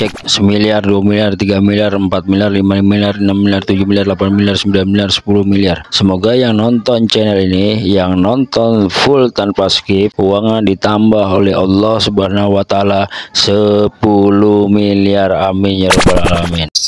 cek 1 miliar 2 miliar 3 miliar 4 miliar 5 miliar 6 miliar 7 miliar 8 miliar 9 miliar 10 miliar semoga yang nonton channel ini yang nonton full tanpa skip uangnya ditambah oleh Allah subhanahu wa ta'ala 10 miliar amin ya rabbal alamin